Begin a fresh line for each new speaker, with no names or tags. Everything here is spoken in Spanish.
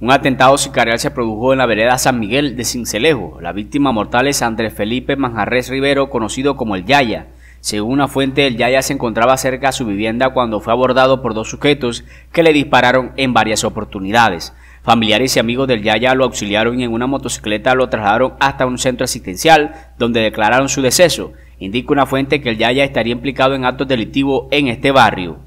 Un atentado sicarial se produjo en la vereda San Miguel de Cincelejo. La víctima mortal es Andrés Felipe Manjarres Rivero, conocido como el Yaya. Según una fuente, el Yaya se encontraba cerca de su vivienda cuando fue abordado por dos sujetos que le dispararon en varias oportunidades. Familiares y amigos del Yaya lo auxiliaron y en una motocicleta lo trasladaron hasta un centro asistencial donde declararon su deceso. Indica una fuente que el Yaya estaría implicado en actos delictivos en este barrio.